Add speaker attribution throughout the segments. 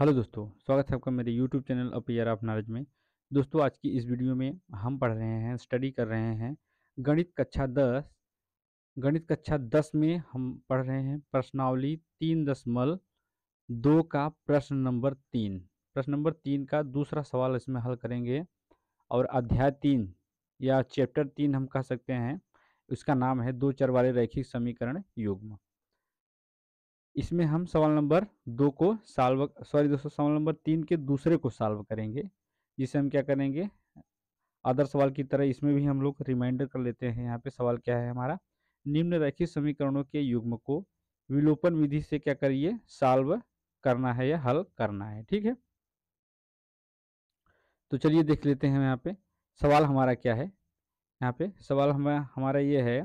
Speaker 1: hello दोस्तों स्वागत है आपका मेरे YouTube channel appear of knowledge में दोस्तों आज की इस वीडियो में हम पढ़ रहे हैं स्टडी कर रहे हैं गणित कक्षा दस गणित कक्षा दस में हम पढ़ रहे हैं प्रश्नावली तीन दशमलव दो का प्रश्न नंबर तीन प्रश्न नंबर तीन का दूसरा सवाल इसमें हल करेंगे और अध्याय तीन या चैप्टर तीन हम कह सकते हैं उसका नाम है दो चर वाले रैखिक समीकरण युग्म इसमें हम सवाल नंबर दो को साल्व सॉरी दोस्तों सवाल नंबर तीन के दूसरे को सॉल्व करेंगे जिसे हम क्या करेंगे अदर सवाल की तरह इसमें भी हम लोग रिमाइंडर कर लेते हैं यहाँ पे सवाल क्या है हमारा निम्न निम्नलिखित समीकरणों के युग्म को विलोपन विधि से क्या करिए सॉल्व करना है या हल करना है ठीक है तो चलिए देख लेते हैं यहाँ पे सवाल हमारा क्या है यहाँ पे सवाल हम हमारा ये है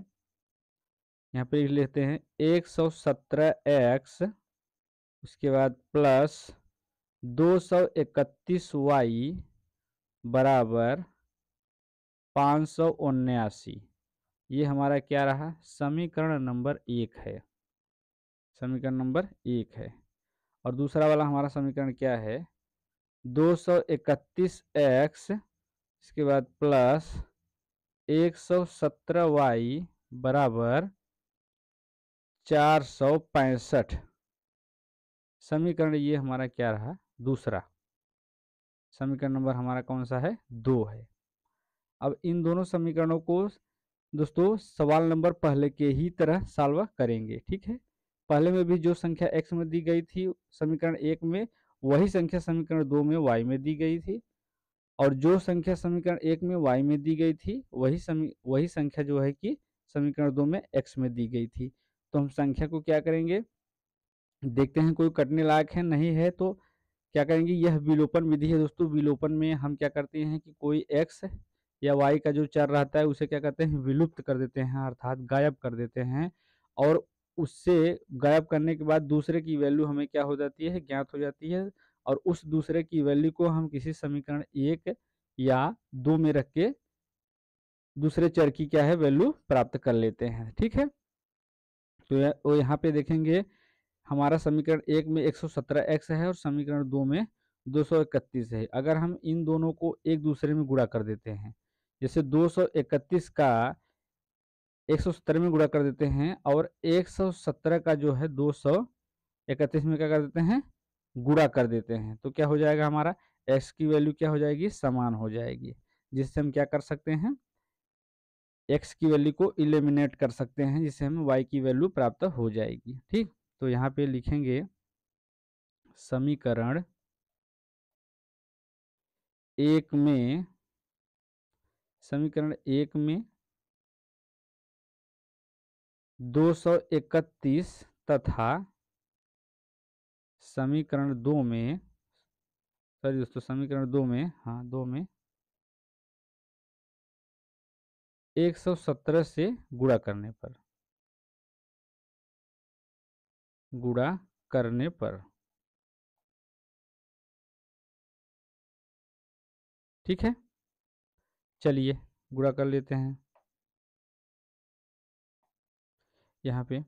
Speaker 1: यहाँ पर लेते हैं एक सौ सत्रह एक्स उसके बाद प्लस दो सौ इकतीस वाई बराबर पाँच सौ उन्यासी ये हमारा क्या रहा समीकरण नंबर एक है समीकरण नंबर एक है और दूसरा वाला हमारा समीकरण क्या है दो सौ इकतीस एक्स इसके बाद प्लस एक सौ सत्रह वाई बराबर चार सौ पैंसठ समीकरण ये हमारा क्या रहा दूसरा समीकरण नंबर हमारा कौन सा है दो है अब इन दोनों समीकरणों को दोस्तों सवाल नंबर पहले के ही तरह सॉल्व करेंगे ठीक है पहले में भी जो संख्या एक्स में दी गई थी समीकरण एक में वही संख्या समीकरण दो में वाई में दी गई थी और जो संख्या समीकरण एक में वाई में दी गई थी वही समी वही संख्या जो है कि समीकरण दो में एक्स में दी गई थी तो हम संख्या को क्या करेंगे देखते हैं कोई कटने लायक है नहीं है तो क्या करेंगे यह विलोपन विधि है दोस्तों विलोपन में हम क्या करते हैं कि कोई एक्स या वाई का जो चर रहता है उसे क्या करते हैं विलुप्त कर देते हैं अर्थात गायब कर देते हैं और उससे गायब करने के बाद दूसरे की वैल्यू हमें क्या हो जाती है ज्ञात हो जाती है और उस दूसरे की वैल्यू को हम किसी समीकरण एक या दो में रख के दूसरे चर की क्या है वैल्यू प्राप्त कर लेते हैं ठीक है तो वो यहाँ पे देखेंगे हमारा समीकरण एक में 117x है और समीकरण दो में 231 है अगर हम इन दोनों को एक दूसरे में गुड़ा कर देते हैं जैसे 231 का 170 में गुड़ा कर देते हैं और 117 का जो है 231 में क्या कर देते हैं गुड़ा कर देते हैं तो क्या हो जाएगा हमारा x की वैल्यू क्या हो जाएगी समान हो जाएगी जिससे हम क्या कर सकते हैं एक्स की वैल्यू को इलिमिनेट कर सकते हैं जिससे हमें वाई की वैल्यू प्राप्त हो जाएगी ठीक तो यहाँ पे लिखेंगे समीकरण एक में समीकरण एक में दो सौ इकतीस तथा समीकरण दो में सॉरी दोस्तों समीकरण दो में हाँ दो में 117 से गुड़ा करने पर गुड़ा करने पर ठीक है चलिए गुड़ा कर लेते हैं यहाँ पे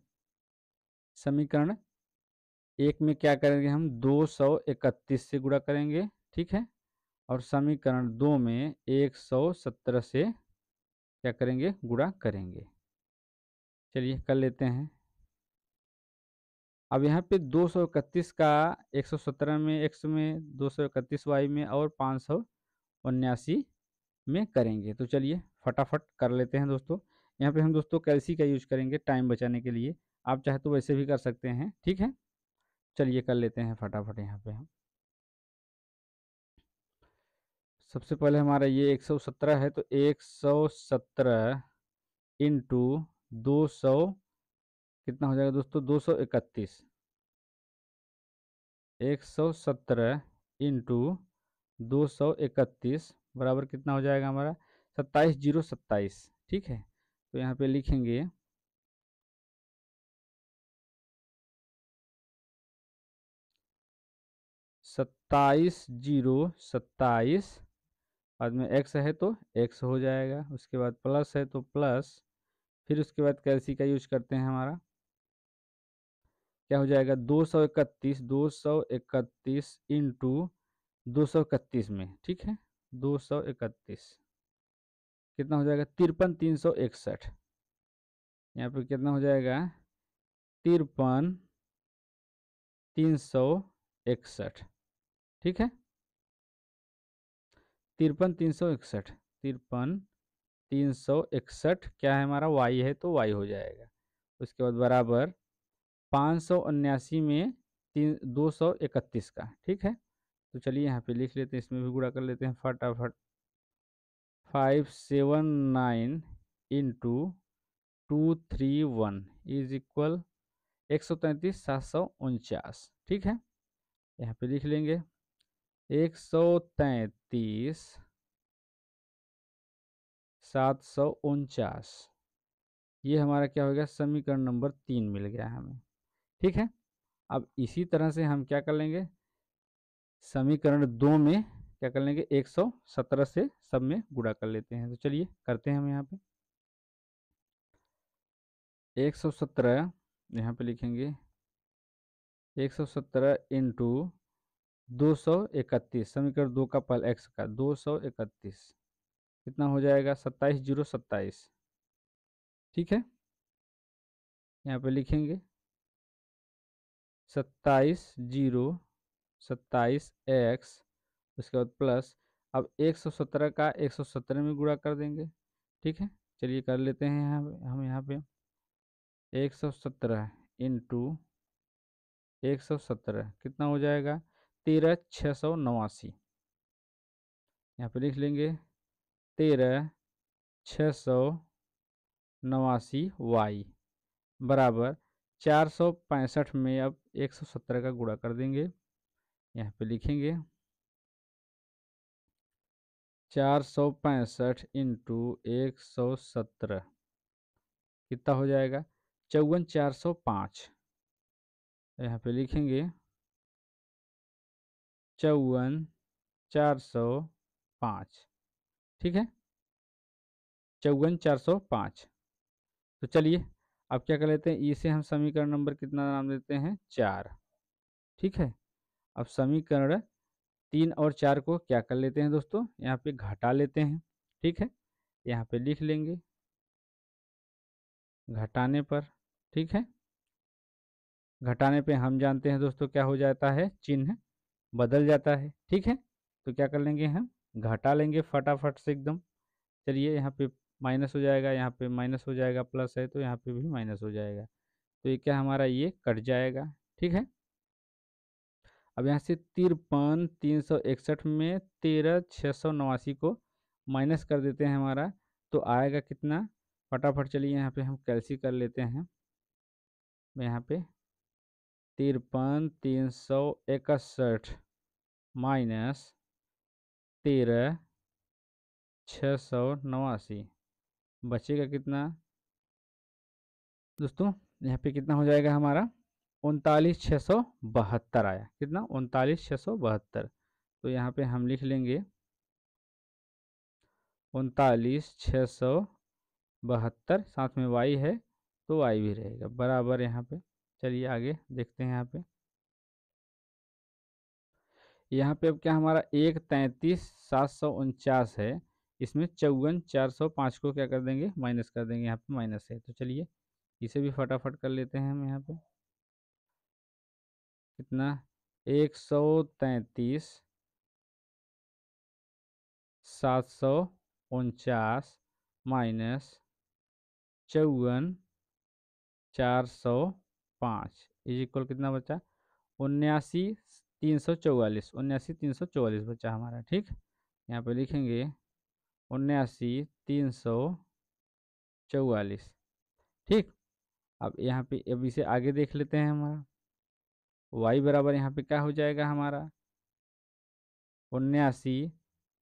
Speaker 1: समीकरण एक में क्या करेंगे हम 231 से गुड़ा करेंगे ठीक है और समीकरण दो में 117 से क्या करेंगे गुड़ा करेंगे चलिए कर लेते हैं अब यहाँ पे इकतीस का 117 में एक्स में इकतीस वाई में और पाँच सौ उन्यासी में करेंगे तो चलिए फटाफट कर लेते हैं दोस्तों यहाँ पे हम दोस्तों कैलसी का यूज करेंगे टाइम बचाने के लिए आप चाहे तो वैसे भी कर सकते हैं ठीक है चलिए कर लेते हैं फटाफट यहाँ पे हम सबसे पहले हमारा ये 117 है तो 117 सौ सत्रह इंटू दो सौ कितना हो जाएगा दोस्तों दो सौ इकतीस एक सौ सत्रह इंटू दो सौ इकतीस बराबर कितना हो जाएगा हमारा सत्ताईस जीरो सत्ताईस ठीक है तो यहाँ पे लिखेंगे सत्ताईस जीरो सत्ताईस बाद में एक्स है तो एक्स हो जाएगा उसके बाद प्लस है तो प्लस फिर उसके बाद कैलसी का यूज करते हैं हमारा क्या हो जाएगा दो सौ इकतीस दो सौ इकतीस इंटू दो सौ इकतीस में ठीक है दो सौ इकतीस कितना हो जाएगा तिरपन तीन सौ इकसठ यहाँ पर कितना हो जाएगा तिरपन तीन सौ इकसठ ठीक है तिरपन तीन सौ इकसठ तिरपन तीन सौ इकसठ क्या है हमारा वाई है तो वाई हो जाएगा उसके बाद बराबर पाँच सौ उन्यासी में तीन दो सौ इकतीस का ठीक है तो चलिए यहाँ पे लिख लेते हैं इसमें भी गुड़ा कर लेते हैं फटाफट five seven nine into two three one is equal एक सौ तैंतीस सात सौ उनचास ठीक है यहाँ पे लिख लेंगे एक सौ तैतीस सात सौ उनचास ये हमारा क्या हो गया समीकरण नंबर तीन मिल गया हमें ठीक है अब इसी तरह से हम क्या कर लेंगे समीकरण दो में क्या कर लेंगे एक सौ सत्रह से सब में गुणा कर लेते हैं तो चलिए करते हैं हम यहाँ पे एक सौ सत्रह यहाँ पे लिखेंगे एक सौ सत्रह इंटू दो सौ इकतीस समीकरण दो का पल एक्स का दो सौ इकतीस कितना हो जाएगा सत्ताईस जीरो सत्ताईस ठीक है यहाँ पे लिखेंगे सत्ताईस जीरो सत्ताईस एक्स उसके बाद प्लस अब एक सौ सत्रह का एक सौ सत्रह में गुणा कर देंगे ठीक है चलिए कर लेते हैं यहाँ पे हम यहाँ पे एक सौ सत्रह इन टू एक सौ सत्रह कितना हो जाएगा तेरह छः सौ नवासी यहाँ पे लिख लेंगे तेरह छः सौ नवासी वाई बराबर चार सौ पैंसठ में अब एक सौ सत्रह का गुणा कर देंगे यहाँ पे लिखेंगे चार सौ पैंसठ इंटू एक सौ सत्रह कितना हो जाएगा चौवन चार सौ पाँच यहाँ पे लिखेंगे चौवन चार सौ पाँच ठीक है चौवन चार सौ पाँच तो चलिए अब क्या कर लेते हैं इसे हम समीकरण नंबर कितना नाम देते हैं चार ठीक है अब समीकरण तीन और चार को क्या कर लेते हैं दोस्तों यहाँ पे घटा लेते हैं ठीक है यहाँ पे लिख लेंगे घटाने पर ठीक है घटाने पे हम जानते हैं दोस्तों क्या हो जाता है चिन्ह बदल जाता है ठीक है तो क्या कर लेंगे हम घटा लेंगे फटाफट से एकदम चलिए यहाँ पे माइनस हो जाएगा यहाँ पे माइनस हो जाएगा प्लस है तो यहाँ पे भी माइनस हो जाएगा तो ये क्या हमारा ये कट जाएगा ठीक है अब यहाँ से तिरपन तीन सौ इकसठ में तेरह छः सौ नवासी को माइनस कर देते हैं हमारा तो आएगा कितना फटाफट चलिए यहाँ पे हम कैलसी कर लेते हैं यहाँ पे तिरपन तीन सौ इकसठ माइनस तेरह छः सौ नवासी बचेगा कितना दोस्तों यहाँ पे कितना हो जाएगा हमारा उनतालीस छः सौ बहत्तर आया कितना उनतालीस छः सौ बहत्तर तो यहाँ पे हम लिख लेंगे उनतालीस छः सौ बहत्तर साथ में वाई है तो वाई भी रहेगा बराबर यहाँ पे चलिए आगे देखते हैं यहाँ पे यहाँ पे अब क्या हमारा एक तैंतीस सात सौ उनचास है इसमें चौवन चार सौ पाँच को क्या कर देंगे माइनस कर देंगे यहाँ पे माइनस है तो चलिए इसे भी फटाफट कर लेते हैं हम यहाँ पे कितना एक सौ तैंतीस सात सौ उनचास माइनस चौवन चार सौ पाँच इज इक्वल कितना बचा उन्यासी तीन सौ चौवालीस उन्यासी तीन सौ चौवालीस बचा हमारा ठीक यहाँ पे लिखेंगे उन्यासी तीन सौ चौवालीस ठीक अब यहाँ पे अब इसे आगे देख लेते हैं हमारा वाई बराबर यहाँ पे क्या हो जाएगा हमारा उन्यासी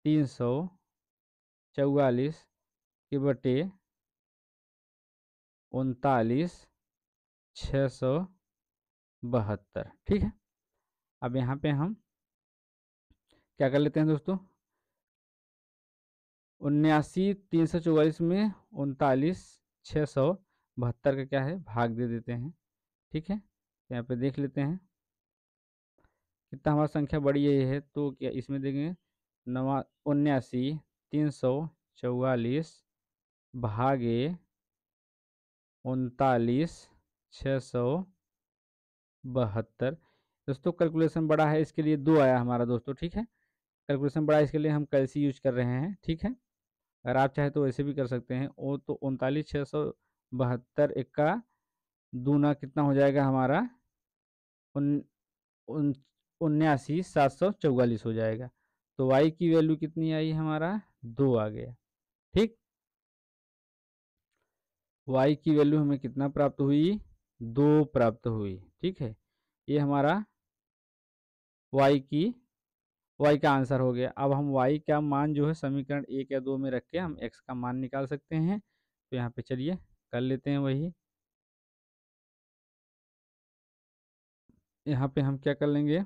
Speaker 1: तीन सौ चौवालीस के बटे उनतालीस छः सौ बहत्तर ठीक है अब यहाँ पे हम क्या कर लेते हैं दोस्तों उन्यासी तीन सौ चौवालीस में उनतालीस छः सौ बहत्तर का क्या है भाग दे देते हैं ठीक है यहाँ पे देख लेते हैं कितना हमारा संख्या बड़ी यही है तो क्या इसमें देखेंगे नवा उन्यासी तीन सौ चौवालीस भागे उनतालीस छः सौ बहत्तर दोस्तों कैलकुलेशन बड़ा है इसके लिए दो आया हमारा दोस्तों ठीक है कैलकुलेशन बड़ा इसके लिए हम कैसी यूज कर रहे हैं ठीक है अगर आप चाहे तो वैसे भी कर सकते हैं ओ तो उनतालीस छः सौ बहत्तर इक्का दूना कितना हो जाएगा हमारा उन उन्यासी सात सौ चौवालीस हो जाएगा तो वाई की वैल्यू कितनी आई हमारा दो आ गया ठीक वाई की वैल्यू हमें कितना प्राप्त हुई दो प्राप्त हुई ठीक है ये हमारा वाई की वाई का आंसर हो गया अब हम वाई का मान जो है समीकरण एक या दो में रख के हम एक्स का मान निकाल सकते हैं तो यहाँ पे चलिए कर लेते हैं वही यहाँ पे हम क्या कर लेंगे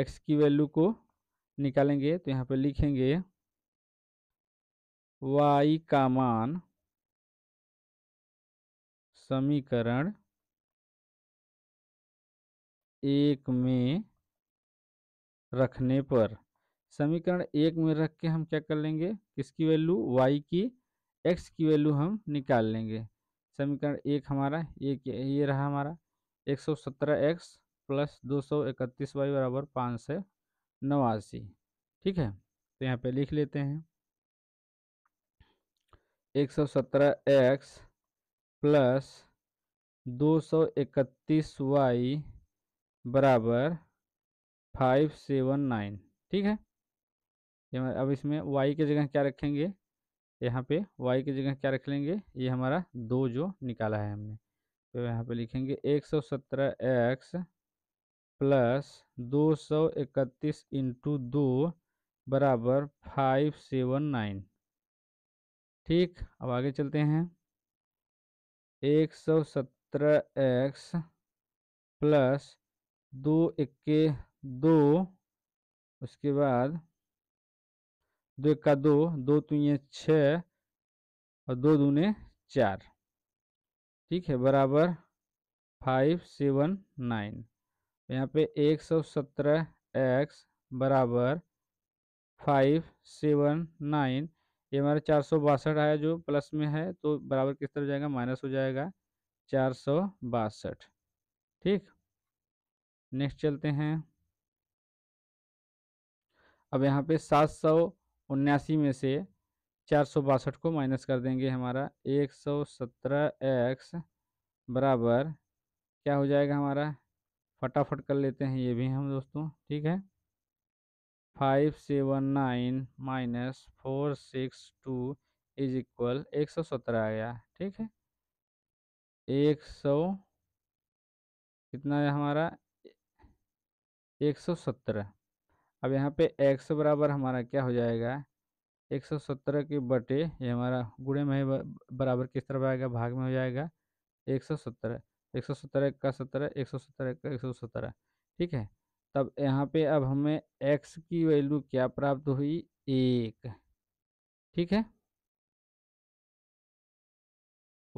Speaker 1: एक्स की वैल्यू को निकालेंगे तो यहाँ पे लिखेंगे वाई का मान समीकरण एक में रखने पर समीकरण एक में रख के हम क्या कर लेंगे किसकी वैल्यू वाई की एक्स की वैल्यू हम निकाल लेंगे समीकरण एक हमारा ये ये रहा हमारा एक सौ सत्रह एक्स प्लस दो सौ इकतीस वाई बराबर पाँच सौ नवासी ठीक है तो यहाँ पे लिख लेते हैं एक सौ सत्रह एक्स प्लस दो सौ इकतीस वाई बराबर फाइव सेवन नाइन ठीक है ये अब इसमें वाई की जगह क्या रखेंगे यहाँ पे वाई की जगह क्या रख लेंगे ये हमारा दो जो निकाला है हमने तो यहाँ पे लिखेंगे एक सौ सत्रह एक्स प्लस दो सौ इकतीस इंटू दो बराबर फाइव सेवन नाइन ठीक अब आगे चलते हैं एक सौ सत्रह एक्स प्लस दो इक्के दो उसके बाद दो इक्का दो दो तुए छः और दो दूने चार ठीक है बराबर फाइव सेवन नाइन यहाँ पे एक सौ सत्रह एक्स बराबर फाइव सेवन नाइन ये हमारा चार सौ बासठ आया जो प्लस में है तो बराबर किस तरह जाएगा माइनस हो जाएगा चार सौ बासठ ठीक नेक्स्ट चलते हैं अब यहाँ पे सात सौ उन्यासी में से चार सौ बासठ को माइनस कर देंगे हमारा एक सौ सत्रह एक्स बराबर क्या हो जाएगा हमारा फटाफट कर लेते हैं ये भी हम दोस्तों ठीक है five seven nine minus four six two is equal एक सौ सत्रह आ गया ठीक है एक सौ कितना है हमारा एक सौ सत्रह अब यहाँ पे एक्स बराबर हमारा क्या हो जाएगा एक सौ सत्रह के बटे ये हमारा गुड़े में बराबर किस तरफ आएगा भाग में हो जाएगा एक सौ सत्रह एक सौ सत्रह का सत्रह एक सौ सत्रह का एक सौ सत्रह ठीक है तब यहाँ पे अब हमें x की वैल्यू क्या प्राप्त हुई एक ठीक है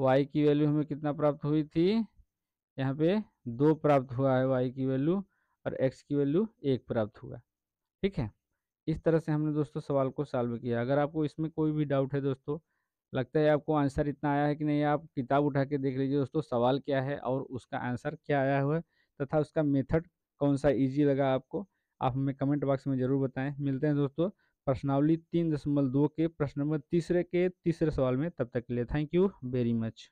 Speaker 1: y की वैल्यू हमें कितना प्राप्त हुई थी यहाँ पे दो प्राप्त हुआ है y की वैल्यू और x की वैल्यू एक प्राप्त हुआ ठीक है इस तरह से हमने दोस्तों सवाल को सॉल्व किया अगर आपको इसमें कोई भी डाउट है दोस्तों लगता है आपको आंसर इतना आया है कि नहीं आप किताब उठा के देख लीजिए दोस्तों सवाल क्या है और उसका आंसर क्या आया हुआ है तथा उसका मेथड कौन सा ईजी लगा आपको आप हमें कमेंट बॉक्स में ज़रूर बताएं मिलते हैं दोस्तों प्रश्नावली तीन दशमलव दो के प्रश्न नंबर तीसरे के तीसरे सवाल में तब तक के लिए थैंक यू वेरी मच